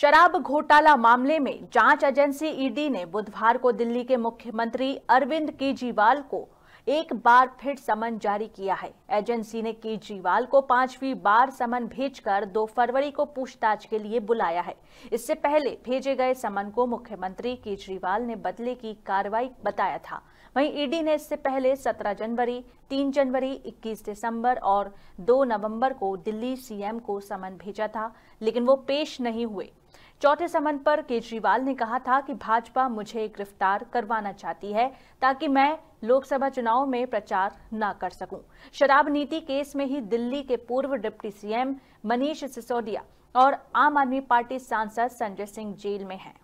शराब घोटाला मामले में जांच एजेंसी ईडी ने बुधवार को दिल्ली के मुख्यमंत्री अरविंद केजरीवाल को एक बार फिर समन जारी किया है एजेंसी ने केजरीवाल को पांचवी बार समन भेजकर 2 फरवरी को पूछताछ के लिए बुलाया है इससे पहले भेजे गए समन को मुख्यमंत्री केजरीवाल ने बदले की कार्रवाई बताया था वहीं ईडी ने इससे पहले 17 जनवरी 3 जनवरी 21 दिसंबर और 2 नवंबर को दिल्ली सीएम को समन भेजा था लेकिन वो पेश नहीं हुए चौथे समन पर केजरीवाल ने कहा था कि भाजपा मुझे गिरफ्तार करवाना चाहती है ताकि मैं लोकसभा चुनाव में प्रचार न कर सकूं। शराब नीति केस में ही दिल्ली के पूर्व डिप्टी सीएम मनीष सिसोदिया और आम आदमी पार्टी सांसद संजय सिंह जेल में हैं।